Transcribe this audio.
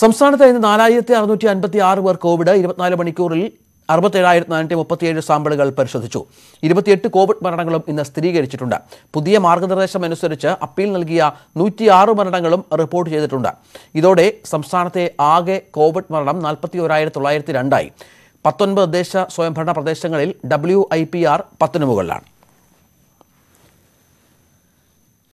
സംസ്ഥാനത്ത് ഇന്ന് നാലായിരത്തി അറുന്നൂറ്റി അൻപത്തി ആറ് പേർ കോവിഡ് ഇരുപത്തിനാല് മണിക്കൂറിൽ അറുപത്തേഴായിരത്തി നാനൂറ്റി മുപ്പത്തിയേഴ് സാമ്പിളുകൾ പരിശോധിച്ചു ഇരുപത്തിയെട്ട് കോവിഡ് മരണങ്ങളും ഇന്ന് സ്ഥിരീകരിച്ചിട്ടുണ്ട് പുതിയ മാർഗനിർദ്ദേശം അനുസരിച്ച് അപ്പീൽ നൽകിയ നൂറ്റിയാറ് മരണങ്ങളും റിപ്പോർട്ട് ചെയ്തിട്ടുണ്ട് ഇതോടെ സംസ്ഥാനത്തെ ആകെ കോവിഡ് മരണം നാൽപ്പത്തി ഒരായിരത്തി തൊള്ളായിരത്തി രണ്ടായി പത്തൊൻപത് ദേശ സ്വയംഭരണ പ്രദേശങ്ങളിൽ ഡബ്ല്യു ഐ പി ആർ പത്തിന് മുകളിലാണ്